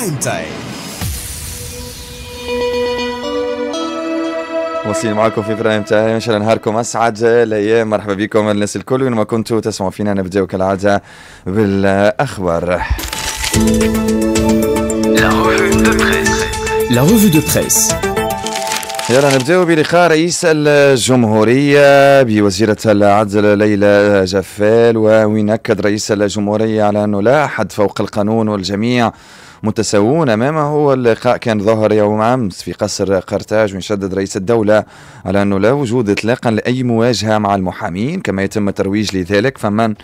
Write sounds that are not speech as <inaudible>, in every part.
برايم تايم مواصلين معكم في برايم تايم ان شاء الله نهاركم اسعد الايام مرحبا بكم الناس الكل وين ما كنتوا تسمعوا فينا نبداو كالعاده بالاخبار لا روفي دو بريس يلا نبداو بلقاء رئيس الجمهورية بوزيرة العدل ليلى جفال وينكد رئيس الجمهورية على أنه لا أحد فوق القانون والجميع متساوون امامه هو اللقاء كان ظهر يوم امس في قصر قرطاج ويشدد رئيس الدوله على انه لا وجود اطلاقا لاي مواجهه مع المحامين كما يتم الترويج لذلك فمن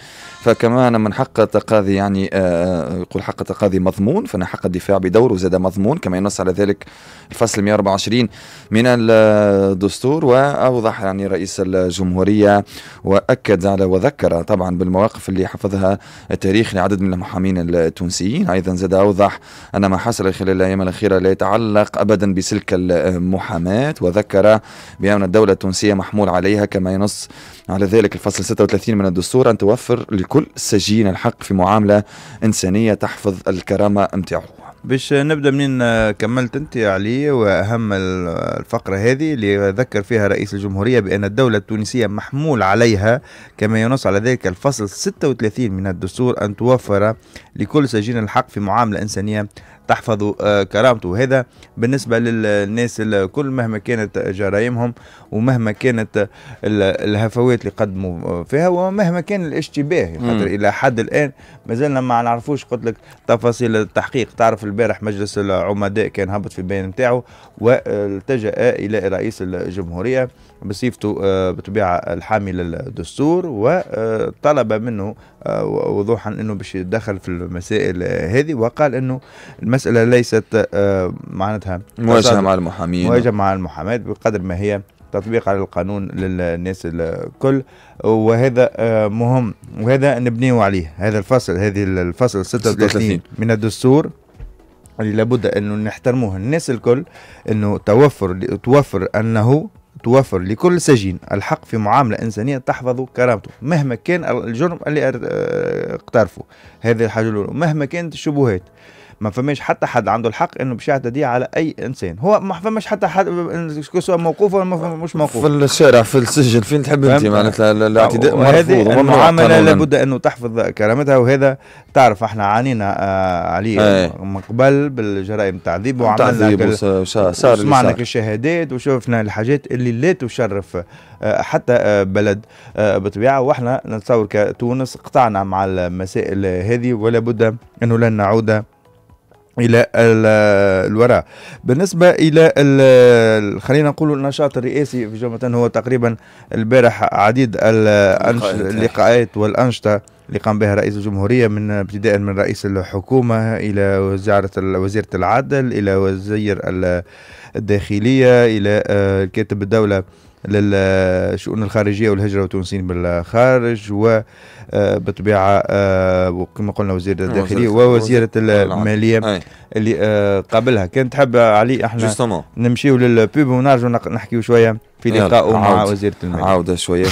فكمان من حق التقاضي يعني آه، آه، يقول حق التقاضي مضمون فان حق الدفاع بدوره زاد مضمون كما ينص على ذلك الفصل 124 من الدستور واوضح يعني رئيس الجمهوريه واكد على وذكر طبعا بالمواقف اللي حفظها التاريخ لعدد من المحامين التونسيين ايضا زاد اوضح أن ما حصل خلال الأيام الأخيرة لا يتعلق أبدا بسلك المحاماة وذكر بأن الدولة التونسية محمول عليها كما ينص على ذلك الفصل 36 من الدستور أن توفر لكل سجين الحق في معاملة إنسانية تحفظ الكرامة متاعه باش نبدا منين كملت انت يا علي واهم الفقره هذه اللي ذكر فيها رئيس الجمهوريه بان الدوله التونسيه محمول عليها كما ينص على ذلك الفصل 36 من الدستور ان توفر لكل سجين الحق في معامله انسانيه تحفظ آه، كرامته هذا بالنسبة للناس الكل مهما كانت جرائمهم ومهما كانت الهفوات اللي قدموا فيها ومهما كان الاشتباه خاطر إلى حد الآن مازلنا ما نعرفوش قلت لك تفاصيل التحقيق تعرف البارح مجلس العمداء كان هبط في البيان نتاعو والتجأ إلى رئيس الجمهورية بصفته آه، بطبيعة الحامل الدستور وطلب منه آه، وضوحا انه باش يتدخل في المسائل هذه وقال انه المساله ليست آه، معناتها مواجهه مع المحامين مواجهه مع المحامين بقدر ما هي تطبيق على القانون للناس الكل وهذا آه، مهم وهذا نبنيه عليه هذا الفصل هذه الفصل 36 من الدستور اللي لابد انه نحترموه الناس الكل انه توفر توفر انه توفر لكل سجين الحق في معاملة إنسانية تحفظ كرامته مهما كان الجرم اللي آه، اقترفه هذه الحاجة الأولى مهما كانت الشبهات ما فماش حتى حد عنده الحق انه باش يعتدي على اي انسان هو ما فماش حتى حد سواء موقوف ولا مش موقوف في الشارع في السجن فين تحب انت معناتها الاعتداء مرفوض المعامله لابد انه تحفظ كرامتها وهذا تعرف احنا عانينا آه، عليه من قبل بالجرائم التعذيب وعملنا سمعنا الشهادات وشفنا الحاجات اللي لا تشرف آه، حتى آه، بلد بطبيعه واحنا نتصور كتونس قطعنا مع المسائل هذه ولا بد انه لن نعود الى الوراء بالنسبه الى خلينا نقول النشاط الرئاسي في جمله هو تقريبا البارح عديد اللقاءات والانشطه اللي قام بها رئيس الجمهورية من ابتداء من رئيس الحكومة إلى وزارة وزيرة العدل إلى وزير الداخلية إلى آه، كاتب الدولة للشؤون الخارجيه والهجره والتونسيين بالخارج وبالطبيعه آه، آه، كما قلنا وزير الداخليه ووزيره الماليه اللي آه، قبلها كانت تحب علي احنا نمشيو للبيب ونرجعوا نحكيو شويه في لقاء مع وزيره الماليه عوده شويه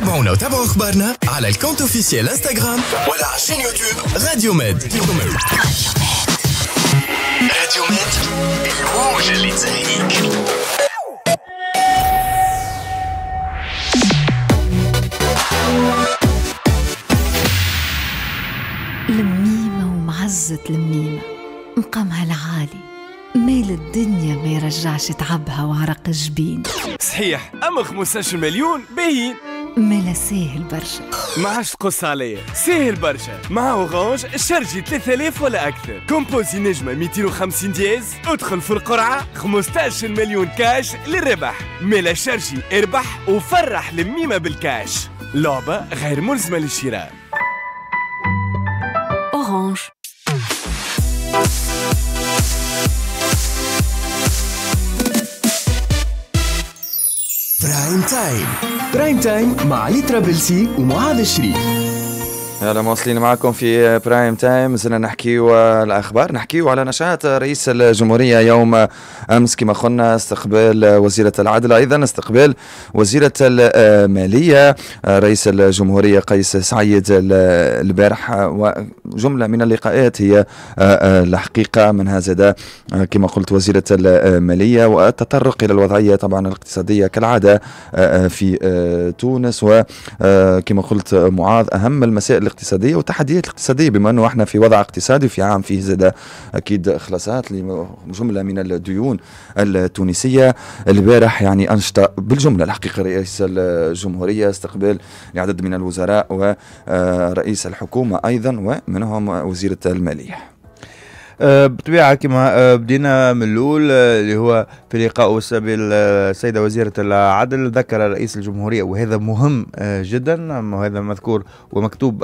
تابعونا وتابعوا اخبارنا على الكونت اوفيسيال انستغرام ولا على الشين يوتيوب راديو ميد راديو ميد راديو اللي تزهيك عزة المنيمة مقامها العالي مال الدنيا ما يرجعش تعبها وعرق الجبين صحيح أما 15 مليون باهين مالا ساهل برشا ما عادش تقص عليا ساهل برشا مع اورانج شارجي 3000 ولا اكثر كومبوزي نجمه 250 دياز ادخل في القرعه 15 مليون كاش للربح مالا شارجي اربح وفرح لميمه بالكاش لعبه غير ملزمه للشراء برايم تايم برايم تايم مع علي ترابلسي ومعاذ الشريف اهلا مواصلين معكم في برايم تايم زلنا نحكيو الاخبار نحكيو على نشاط رئيس الجمهوريه يوم امس كما قلنا استقبال وزيره العدل ايضا استقبال وزيره الماليه رئيس الجمهوريه قيس سعيد البارح وجمله من اللقاءات هي الحقيقه من هذا كما قلت وزيره الماليه والتطرق الى الوضعيه طبعا الاقتصاديه كالعاده في تونس وكما قلت معاذ اهم المسائل الاقتصاديه والتحديات الاقتصاديه بما انه احنا في وضع اقتصادي في عام فيه زاد اكيد اخلاصات لجمله من الديون التونسيه البارح يعني انشط بالجمله الحقيقه رئيس الجمهوريه استقبال لعدد من الوزراء ورئيس آه، الحكومه ايضا ومنهم وزيره الماليه أه، بطبيعه كما أه، بدينا من الاول أه، اللي هو في لقاء السابق السيده وزيره العدل ذكر رئيس الجمهوريه وهذا مهم جدا وهذا مذكور ومكتوب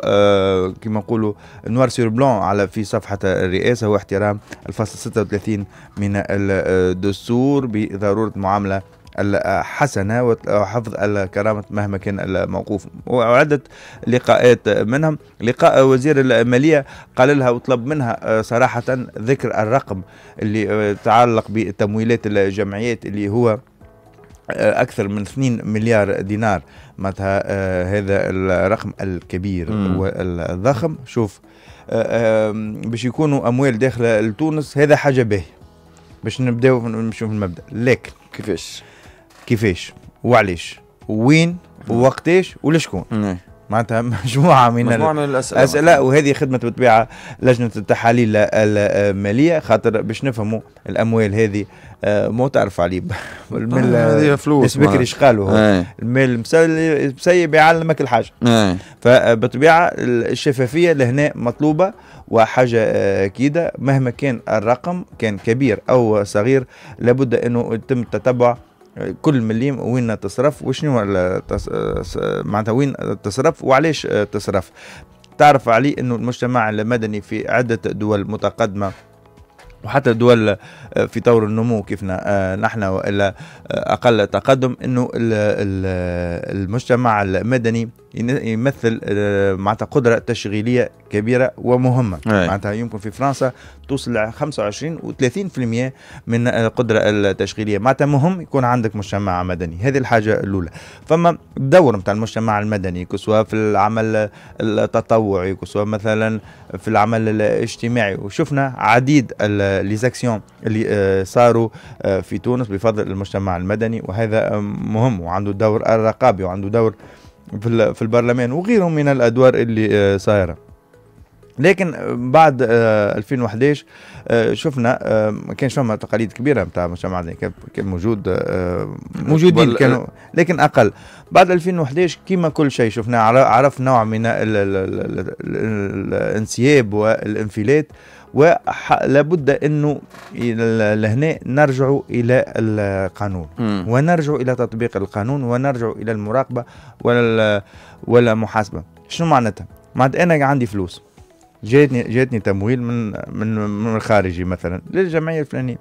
كما نقولوا نوار سور بلون على في صفحه الرئاسه هو احترام الفصل 36 من الدستور بضروره معامله الحسنة وحفظ الكرامة مهما كان الموقوف وعدة لقاءات منهم لقاء وزير المالية قال لها وطلب منها آه، صراحة ذكر الرقم اللي آه، تعلق بتمويلات الجمعيات اللي هو آه، اكثر من 2 مليار دينار معناتها هذا الرقم الكبير مم. والضخم شوف باش يكونوا اموال داخله لتونس هذا حاجه باهيه باش نبداو نمشيو في المبدا لكن كيفاش كيفاش وعلاش وين نعم. ووقتاش ولشكون نعم. معناتها <laughs> مجموعه من مجموعه من الاسئله اسئله وهذه خدمه بالطبيعه لجنه التحاليل الماليه خاطر باش نفهموا الاموال هذه آه، مو تعرف عليه <laughs> المال آه، هذه فلوس بكري ايش قالوا آه. المال مسيب يعلمك الحاجه فبالطبيعه الشفافيه لهنا مطلوبه وحاجه اكيده مهما كان الرقم كان كبير او صغير لابد انه يتم التتبع كل مليم وين تصرف وشنو معناتها وين تصرف وعلاش تصرف تعرف عليه انه المجتمع المدني في عده دول متقدمه وحتى الدول في طور النمو كيفنا آه، نحن والا آه، اقل تقدم انه المجتمع المدني يمثل آه، معناتها قدره تشغيليه كبيره ومهمه معناتها يمكن في فرنسا توصل ل 25 و30% من القدره التشغيليه معناتها مهم يكون عندك مجتمع مدني هذه الحاجه الاولى فما الدور نتاع المجتمع المدني كسوا في العمل التطوعي كسوا مثلا في العمل الاجتماعي وشفنا عديد ال آه، لي زاكسيون آه، اللي صاروا آه، في تونس بفضل المجتمع المدني وهذا مهم وعنده دور الرقابي وعنده دور في البرلمان وغيرهم من الادوار اللي صايره لكن بعد 2011 شفنا كان فما تقاليد كبيره نتاع المجتمع المدني كان موجود موجودين كانوا لكن اقل بعد 2011 كما كل شيء شفنا عرف نوع من الانسياب والانفلات ولابد انه لهنا نرجع الى القانون م. ونرجع الى تطبيق القانون ونرجع الى المراقبه ولا ولا محاسبه شنو معناتها معناتها انا عندي فلوس جاتني جاتني تمويل من من من الخارجي مثلا للجمعيه الفلانيه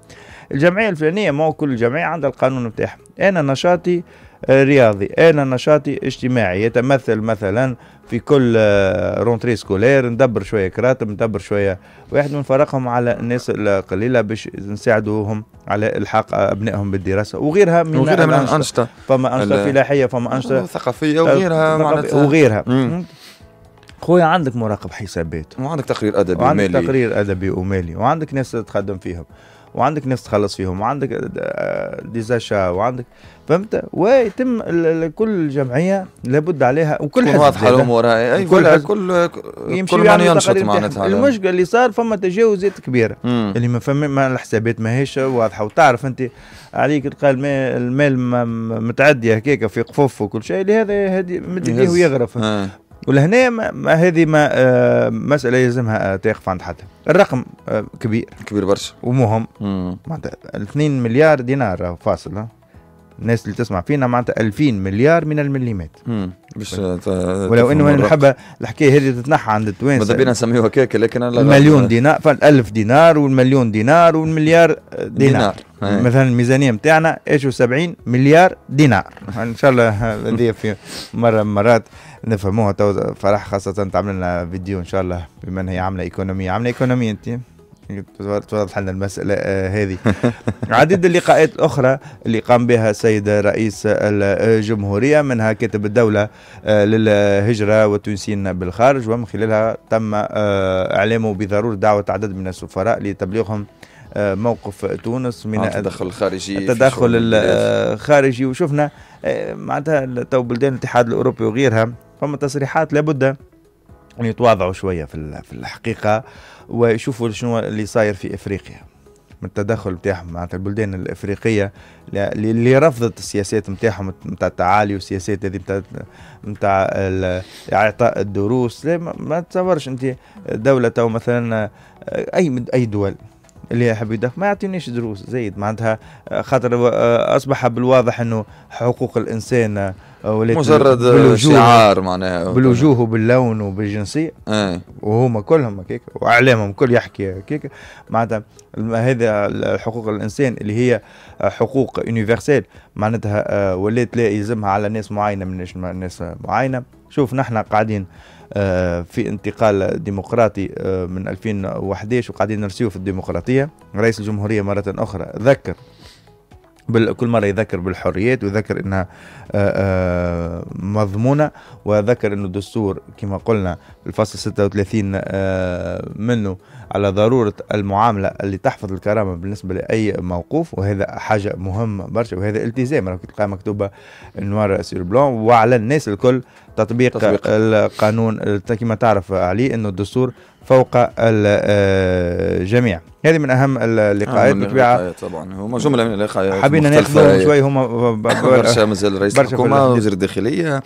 الجمعيه الفلانيه مو كل جمعيه عندها القانون بتاعها انا نشاطي آه، رياضي انا نشاطي اجتماعي يتمثل مثلا في كل رونتري آه، سكولير ندبر شويه كراتب ندبر شويه واحد ونفرقهم على الناس القليله باش نساعدوهم على الحاق ابنائهم بالدراسه وغيرها من وغيرها من الانشطه فما انشطه فلاحيه فما انشطه ثقافيه وغيرها معناتها وغيرها خويا عندك مراقب حسابات وعندك تقرير ادبي ومالي وعندك تقرير ادبي ومالي وعندك ناس تخدم فيهم وعندك ناس تخلص فيهم وعندك آه، ديزاشا وعندك فهمت ويتم كل جمعيه لابد عليها وكل حزب واضحه الامور هاي كل كل كل من ينشط معناتها المشكله اللي صار فما تجاوزات كبيره مم. اللي ما فما ما الحسابات ماهيش واضحه وتعرف انت عليك تلقى المال متعدي هكاك في قفوف وكل شيء لهذا هذه مد يديه ويغرف آه. ولهنا ما, ما هذه ما آه مساله يلزمها تقف عند حد الرقم آه كبير كبير برشا ومهم معناتها 2 مليار دينار آه، فاصل الناس اللي تسمع فينا معناتها 2000 مليار من المليمات باش ولو انه انا نحب الحكايه هذه تتنحى عند التوانسه ماذا بينا نسميوها هكاك لكن المليون دينار فالألف دينار والمليون دينار والمليار دينار, دينار. نعم. مثلا الميزانيه نتاعنا ايش 70 مليار دينار ان شاء الله هذه في مره من مرات نفهموها فرح خاصه تعمل لنا فيديو ان شاء الله بما هي عامله ايكونوميه عامله ايكونوميه انت توضح لنا المسألة آه، هذه <laughs> عديد اللقاءات الأخرى اللي قام بها السيد رئيس الجمهورية منها كاتب الدولة آه، للهجرة والتونسيين بالخارج ومن خلالها تم آه، إعلامه بضرورة دعوة عدد من السفراء لتبليغهم موقف تونس من التدخل الخارجي التدخل الخارجي وشفنا معناتها تو بلدان الاتحاد الأوروبي وغيرها فما تصريحات لابد يعني يتواضعوا شويه في في الحقيقه ويشوفوا شنو اللي صاير في افريقيا من التدخل بتاعهم معناتها البلدان الافريقيه اللي رفضت السياسات نتاعهم نتاع التعالي والسياسات هذه نتاع نتاع اعطاء الدروس ما, ما تصورش انت دوله تو مثلا اي اي دول اللي هي حبيده ما يعطينيش دروس زيد معناتها آه، خاطر آه، اصبح بالواضح انه حقوق الانسان آه، مجرد شعار معناها بالوجوه وباللون وبالجنسيه إيه. وهما كلهم هكاك واعلامهم كل يحكي هكاك معناتها هذا حقوق الانسان اللي هي حقوق يونيفرسال معناتها ولات لا يلزمها على ناس معينه من ناس معينه شوف نحن قاعدين آه، في انتقال ديمقراطي آه، من 2011 وقاعدين نرسيو في الديمقراطية رئيس الجمهورية مرة أخرى ذكر كل مره يذكر بالحريات ويذكر انها مضمونه وذكر انه الدستور كما قلنا الفصل 36 منه على ضروره المعامله اللي تحفظ الكرامه بالنسبه لاي موقوف وهذا حاجه مهمه برشا وهذا التزام راك تلقاها مكتوبه نوار سير بلون وعلى الناس الكل تطبيق, تطبيق. القانون كما تعرف عليه انه الدستور فوق الجميع آه، هذه من اهم آه، اللقاءات طبعا هما جمله من اللقاءات حابين ناخذ شوي هما <laughs> برشا مازال رئيس الحكومه وزير الداخليه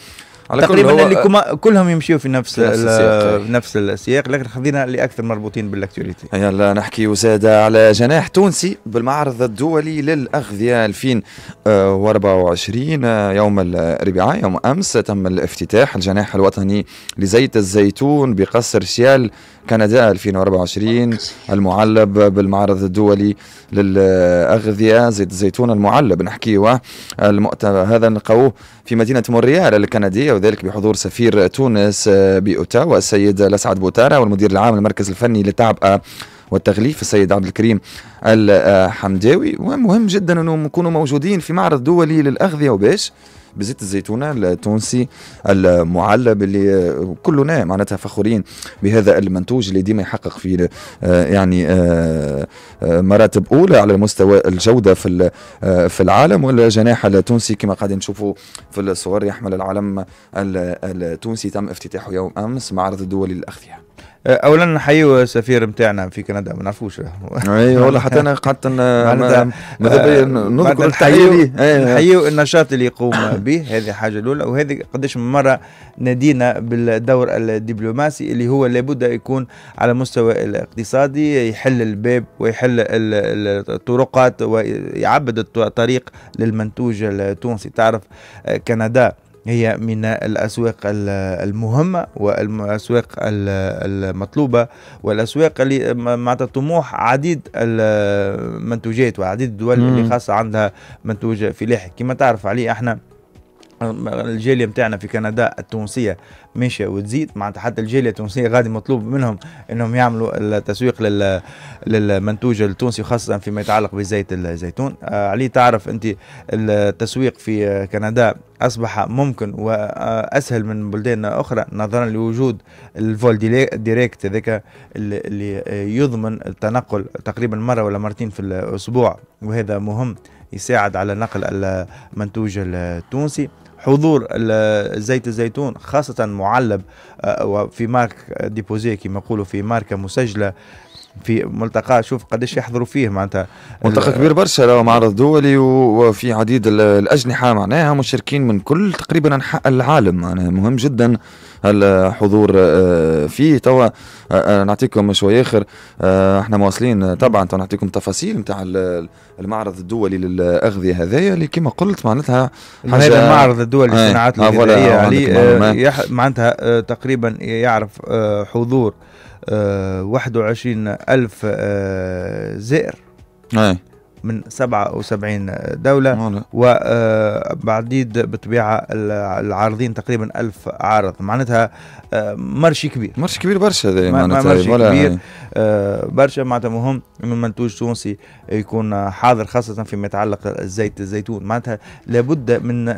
على تقريبا كل اللي كلهم يمشيوا في نفس في نفس السياق, نفس السياق لكن خذينا اللي اكثر مربوطين بالاكتواليتي يلا نحكي وزاده على جناح تونسي بالمعرض الدولي للاغذيه 2024 آه، يوم الاربعاء يوم امس تم الافتتاح الجناح الوطني لزيت الزيتون بقصر شيال كندا 2024 المعلب بالمعرض الدولي للأغذية زيت الزيتون المعلب نحكيه المؤتمر هذا نلقوه في مدينة مونريال الكندية وذلك بحضور سفير تونس آه، بأوتاوا السيد الأسعد بوتارة والمدير العام المركز الفني للتعبئة والتغليف السيد عبد الكريم الحمداوي ومهم جدا انهم يكونوا موجودين في معرض دولي للاغذيه وباش بزيت الزيتونه التونسي المعلب اللي كلنا معناتها فخورين بهذا المنتوج اللي ديما يحقق في آه، يعني آه، آه، مراتب اولى على مستوى الجوده في في العالم والجناح التونسي كما قاعدين نشوفوا في الصور يحمل العلم التونسي تم افتتاحه يوم امس معرض الدولي للاغذيه أه، اولا نحيو السفير نتاعنا في كندا ما نعرفوش اي <laughs> ولا حتى انا قعدت <laughs> ماذا أه، نذكر التحيه نحيو النشاط اللي يقوم به هذه حاجه الاولى وهذه قداش من مره نادينا بالدور الدبلوماسي اللي هو لابد يكون على مستوى الاقتصادي يحل الباب ويحل الطرقات ويعبد الطريق للمنتوج التونسي تعرف أه، كندا هي من الأسواق المهمة والأسواق المطلوبة والأسواق اللي معناتها طموح عديد المنتوجات وعديد الدول اللي خاصة عندها منتوج فلاحي كما تعرف عليه احنا الجاليه نتاعنا في كندا التونسيه ماشيه وتزيد معناتها حتى الجاليه التونسيه غادي مطلوب منهم انهم يعملوا التسويق لل للمنتوج التونسي خاصه فيما يتعلق بزيت الزيتون آه، علي تعرف انت التسويق في كندا اصبح ممكن واسهل من بلدان اخرى نظرا لوجود الفول ديريكت ذاك اللي يضمن التنقل تقريبا مره ولا مرتين في الاسبوع وهذا مهم يساعد على نقل المنتوج التونسي حضور زيت الزيتون خاصة معلب آه، وفي مارك ديبوزي كما يقولوا في ماركة مسجلة في ملتقى شوف قداش يحضروا فيه معناتها ملتقى كبير برشا لو معرض دولي وفي عديد الاجنحه معناها مشاركين من كل تقريبا انحاء العالم معناها مهم جدا الحضور آه، فيه توا آه، آه، نعطيكم شوي اخر احنا مواصلين طبعا توا نعطيكم تفاصيل نتاع المعرض الدولي للاغذيه هذايا اللي كما قلت معناتها هذا المعرض الدولي للصناعات الغذائيه عليه معناتها تقريبا يعرف حضور 21 آه، ألف آه، زئر أي. من 77 دولة وبعديد آه، بطبيعة العارضين تقريبا ألف عارض معناتها آه، مرشي كبير مرشي كبير برشا هذا معناتها مرشي كبير يعني. آه، برشا معناتها مهم من المنتوج التونسي يكون حاضر خاصة فيما يتعلق زيت الزيتون معناتها لابد من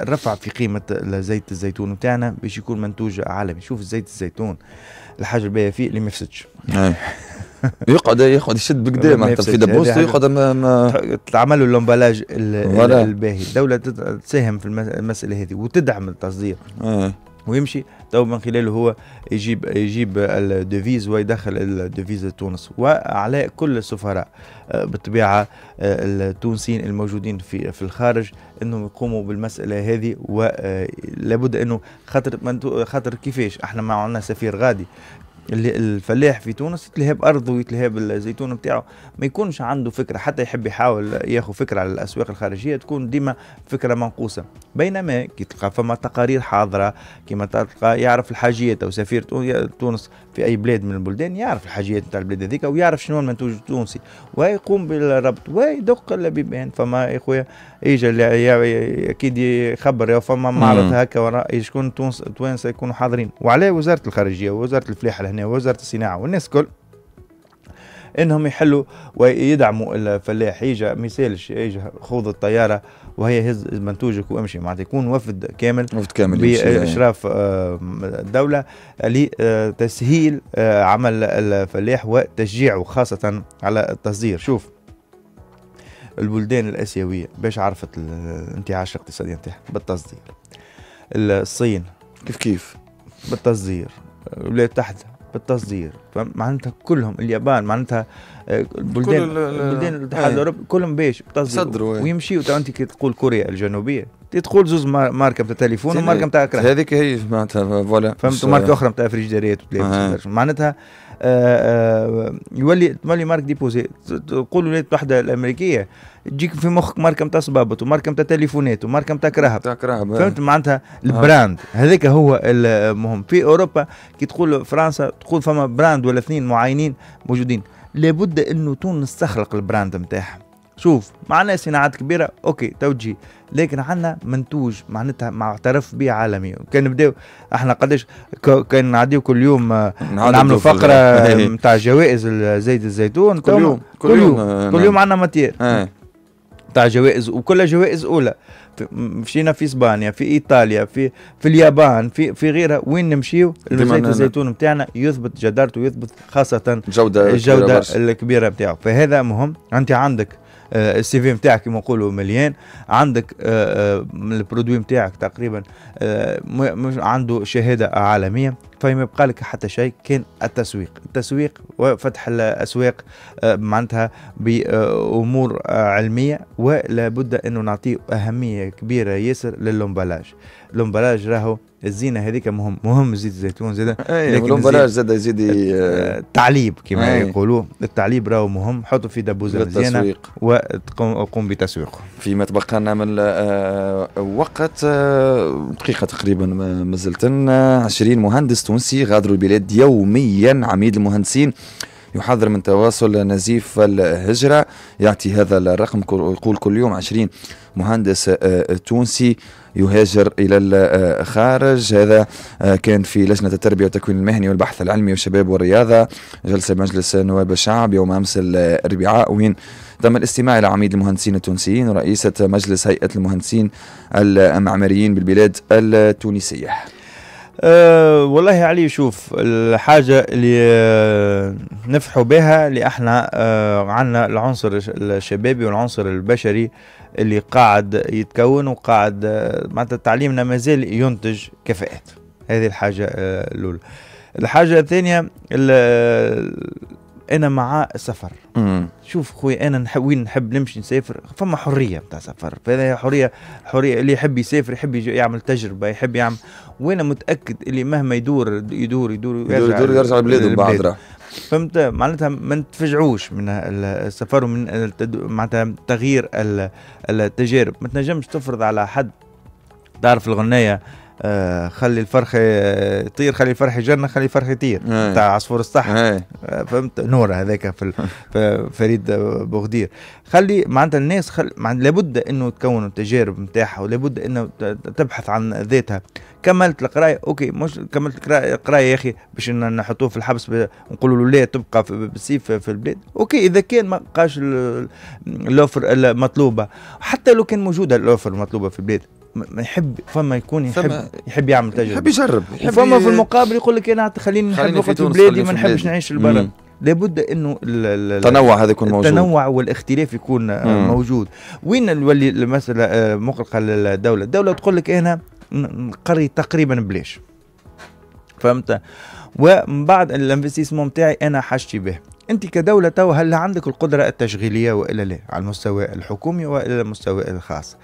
رفع في قيمة زيت الزيتون بتاعنا باش يكون منتوج عالمي شوف زيت الزيتون الحاجة الباهية فيه اللي ما يفسدش <laughs> يقعد يقعد يشد بكدا معناتها في دبوس يقعد ما, ما تعمل له اللومبالاج الباهي الدوله تساهم في المساله هذه وتدعم التصدير آه. ويمشي تو من خلاله هو يجيب يجيب الديفيز ويدخل الديفيز لتونس وعلى كل السفراء آه، بالطبيعه آه، التونسيين الموجودين في في الخارج انهم يقوموا بالمساله هذه ولابد آه، انه خاطر خاطر كيفاش احنا ما عندنا سفير غادي اللي الفلاح في تونس يتلهى بارضه ويتلهى بالزيتون نتاعو ما يكونش عنده فكره حتى يحب يحاول ياخذ فكره على الاسواق الخارجيه تكون ديما فكره منقوصه بينما كي تلقى فما تقارير حاضره كما تلقى يعرف الحاجيات او سفير تونس في اي بلاد من البلدان يعرف الحاجيات نتاع البلاد هذيك ويعرف شنو المنتوج التونسي ويقوم بالربط ويدق اللبيبان يعني فما يا خويا يجي اكيد يخبر فما معرض هكا وراء شكون تونس التوانسه يكونوا حاضرين وعلى وزاره الخارجيه ووزاره الفلاحه هنا يعني وزاره الصناعه والناس الكل انهم يحلوا ويدعموا الفلاح يجي مثال يجا خوض الطياره وهي هز منتوجك وامشي معناتها يكون وفد كامل وفد كامل باشراف آه، الدوله لتسهيل آه، آه، عمل الفلاح وتشجيعه خاصه على التصدير شوف البلدان الاسيويه باش عرفت الانتعاش الاقتصادي نتاعها بالتصدير الصين كيف كيف بالتصدير الولايات المتحده بالتصدير فمعناتها كلهم اليابان معناتها البلدان البلدان الاتحاد إيه. الاوروبي كلهم باش يصدروا إيه. ويمشيوا تو انت كي تقول كوريا الجنوبيه تدخل زوز ماركه نتاع تليفون وماركه نتاع كراسه هذيك هي معناتها فوالا فهمت ماركه اخرى نتاع فريجيداريات معناتها آآ آه، آآ آه، يولي تولي مارك ديبوزي تقول الولايات المتحده الامريكيه تجيك في مخك ماركه نتاع صبابط وماركه نتاع تليفونات وماركه نتاع كرهب نتاع كراهب إيه. فهمت معناتها البراند هذاك هو المهم في اوروبا كي تقول فرنسا تقول فما براند ولا اثنين معينين موجودين لابد انه تونس تخلق البراند نتاعها شوف معنا صناعات كبيرة أوكي توجي لكن عندنا منتوج معناتها معترف به عالمي كان نبداو احنا قداش كان نعديو كل يوم آه، نعملوا فقرة نتاع آه، <laughs> جوائز زيت الزيتون كل يوم كل يوم كل يوم, يوم آه، عندنا ماتير إيه. تاع جوائز وكلها جوائز اولى مشينا في اسبانيا في ايطاليا في في اليابان في في غيرها وين نمشيو زيت الزيتون نتاعنا يثبت جدارته ويثبت خاصه الجوده الجوده الكبيره نتاعو فهذا مهم انت عندك آه، السي في نتاعك كما نقولوا مليان عندك آه، آه، البرودوي نتاعك تقريبا عنده شهاده عالميه فما طيب، يبقى لك حتى شيء كان التسويق التسويق وفتح الاسواق آه، معناتها بامور آه، علميه ولا بد انه نعطيه اهميه كبيره ياسر للومبلاج الومبلاج راهو الزينه هذيك مهم مهم زيت الزيتون زاده لكن زاد يزيد آه، التعليب كما يقولوا التعليب راهو مهم حطوا في دبوزه مزيانه وقوم بتسويقه فيما تبقى لنا من وقت دقيقه تقريبا مازلت 20 مهندس التونسي غادروا البلاد يوميا عميد المهندسين يحذر من تواصل نزيف الهجرة يعطي هذا الرقم يقول كل يوم 20 مهندس آه، تونسي يهاجر إلى الخارج هذا آه، كان في لجنة التربية والتكوين المهني والبحث العلمي والشباب والرياضة جلسة مجلس نواب الشعب يوم أمس الأربعاء وين تم الاستماع إلى عميد المهندسين التونسيين ورئيسة مجلس هيئة المهندسين المعماريين بالبلاد التونسية أه والله علي شوف الحاجة اللي أه نفحوا بها اللي احنا أه عنا العنصر الشبابي والعنصر البشري اللي قاعد يتكون وقاعد أه، معناتها تعليمنا مازال ينتج كفاءات هذه الحاجة أه، الأولى الحاجة الثانية انا مع السفر شوف خويا انا نحب وين نحب نمشي نسافر فما حريه نتاع سفر فهذا حريه حريه اللي يحب يسافر يحب يعمل تجربه يحب يعمل وانا متاكد اللي مهما يدور يدور يدور يدور يدور يرجع لبلاده بعد فهمت معناتها ما نتفجعوش من السفر ومن معناتها تغيير التجارب ما تنجمش تفرض على حد تعرف الغنيه آه خلي الفرخ يطير آه، خلي الفرخ يجنن خلي الفرخ يطير تاع عصفور الصح آه، فهمت نور هذاك <laughs> في, فريد بوغدير خلي معناتها الناس خل... معناتها لابد انه تكون التجارب نتاعها ولابد انه تبحث عن ذاتها كملت القرايه اوكي مش كملت القرايه يا اخي باش نحطوه في الحبس نقولوا له لا تبقى في... بالسيف في البلاد اوكي اذا كان ما بقاش الاوفر المطلوبه حتى لو كان موجوده الاوفر المطلوبه في البلاد يحب فما يكون يحب يحب يعمل تجربه يحب يجرب فما في المقابل يقول لك انا إيه، خليني نحب وقت بلادي ما نحبش نعيش البلد لابد انه التنوع هذا يكون موجود التنوع والاختلاف يكون آه، مم. موجود وين نولي المساله آه، مقلقه للدوله الدوله تقول لك انا إيه، قري تقريبا بلاش فهمت ومن بعد الانفستيسمون نتاعي انا حاجتي به انت كدوله تو هل عندك القدره التشغيليه والا لا على المستوى الحكومي والا المستوى الخاص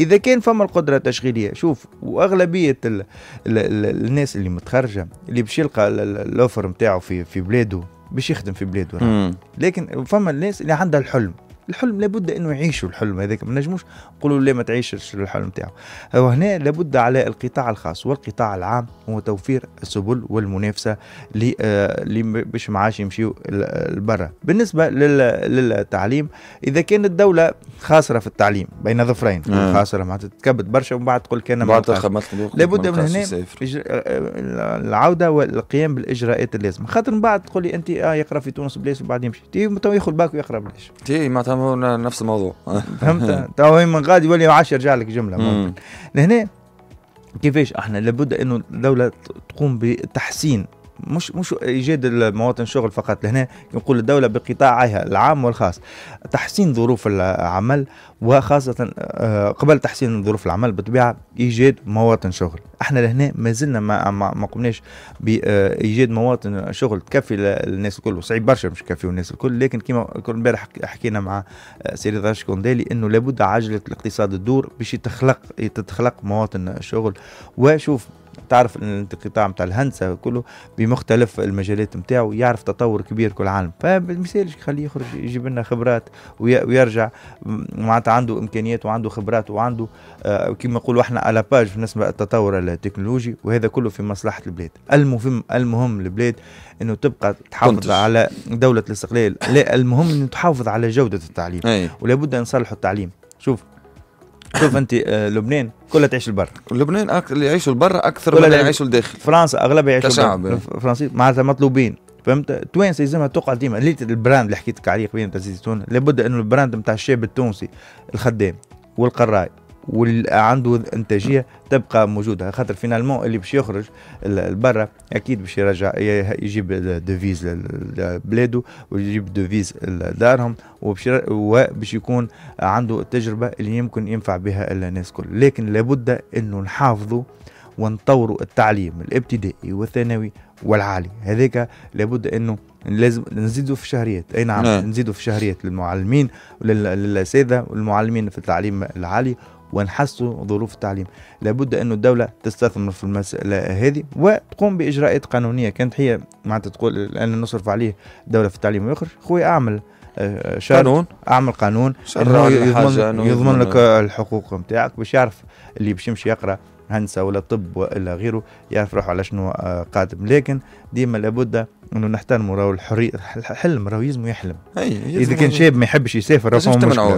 اذا كان فما القدره التشغيليه شوف واغلبيه الـ الـ الـ الناس اللي متخرجه اللي باش يلقى الاوفر نتاعو في في بلاده باش يخدم في بلاده لكن فما الناس اللي عندها الحلم الحلم لابد انه يعيشوا الحلم هذاك ما نجموش نقولوا لا ما تعيشش الحلم تاعو وهنا لابد على القطاع الخاص والقطاع العام هو توفير السبل والمنافسه اللي اللي آه، باش معاش يمشيو لبرا بالنسبه للتعليم اذا كانت الدوله خاسره في التعليم بين ظفرين آه. خاسره معناتها تكبد برشا ومن بعد تقول كان لابد من هنا آه، العوده والقيام بالاجراءات اللازمه خاطر من بعد تقول لي انت اه يقرا في تونس بلاش وبعد يمشي تي ياخذ باك ويقرا بلاش تي معناتها هو نفس الموضوع <laughs> فهمت تو من غادي يولي عاش يرجع لك جمله ممكن لهنا كيفاش احنا لابد انه الدوله تقوم بتحسين مش مش ايجاد المواطن شغل فقط لهنا نقول الدوله بقطاعها العام والخاص تحسين ظروف العمل وخاصه آه، قبل تحسين ظروف العمل بالطبيعه ايجاد مواطن شغل احنا لهنا ما زلنا ما ما قمناش بايجاد آه، مواطن شغل تكفي الناس الكل وصعيب برشا مش تكفي الناس الكل لكن كما كنا امبارح حكينا مع آه، سيري راشد كوندالي انه لابد عجله الاقتصاد الدور باش تخلق تتخلق مواطن شغل وشوف تعرف القطاع نتاع الهندسه كله بمختلف المجالات نتاعو يعرف تطور كبير كل عام فمثالش خليه يخرج يجيب لنا خبرات ويرجع معناتها عنده امكانيات وعنده خبرات وعنده آه كما نقولوا احنا على باج بالنسبه للتطور التكنولوجي وهذا كله في مصلحه البلاد المهم المهم البلاد انه تبقى تحافظ على دوله الاستقلال لا المهم انه تحافظ على جوده التعليم أي. ولا بد ان نصلحوا التعليم شوف شوف انت آه، لبنان كلها تعيش البر لبنان أك... اللي يعيشوا البر اكثر من اللي يعيشوا الداخل فرنسا اغلبها يعيشوا كشعب يعني. فرنسي معناتها مطلوبين فهمت التوانسه يلزمها تقع ديما البراند اللي حكيت لك عليه قبيل تاع الزيتون لابد انه البراند نتاع الشاب التونسي الخدام والقراي وعنده انتاجيه تبقى موجوده خاطر فينالمون اللي باش يخرج لبرا اكيد باش يرجع يجيب ديفيز لبلاده ويجيب ديفيز لدارهم وباش يكون عنده التجربه اللي يمكن ينفع بها الناس الكل لكن لابد انه نحافظوا ونطوروا التعليم الابتدائي والثانوي والعالي هذاك لابد انه لازم نزيدوا في شهريات اي نعم،, نعم نزيدوا في شهريات للمعلمين للاساتذه والمعلمين في التعليم العالي ونحسنوا ظروف التعليم لابد أن الدولة تستثمر في المسألة هذه وتقوم بإجراءات قانونية كانت هي معناتها تقول لأن نصرف عليه دولة في التعليم ويخرج خويا أعمل آه، شرط قانون اعمل قانون يضمن, يضمن, يضمن لك الحقوق نتاعك باش يعرف اللي باش يمشي يقرا هندسه ولا طب والا غيره يفرح على شنو آه، قادم لكن ديما لابد انه نحترموا راهو الحريه الحلم راهو يلزمه يحلم أي اذا كان شاب ما يحبش يسافر راهو مشكله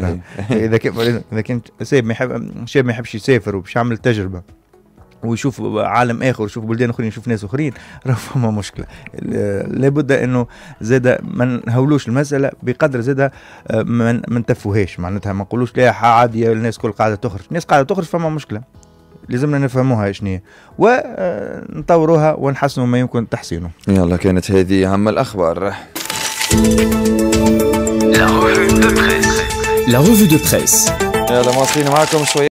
اذا كان اذا كان شاب ما يحب شاب ما يحبش يسافر وباش يعمل تجربه ويشوف عالم اخر ويشوف بلدان اخرين يشوف ناس اخرين <laughs> راه فما مشكله لابد انه زاد ما نهولوش المساله بقدر زاد آه، ما نتفوهاش معناتها ما نقولوش لا عاديه الناس كل قاعده تخرج الناس قاعده تخرج فما مشكله لازمنا نفهموها شنو هي ونطوروها آه، ونحسنوا ما يمكن تحسينه يلا كانت هذه اهم الاخبار لا دو بريس revue دو بريس يلا معكم شوية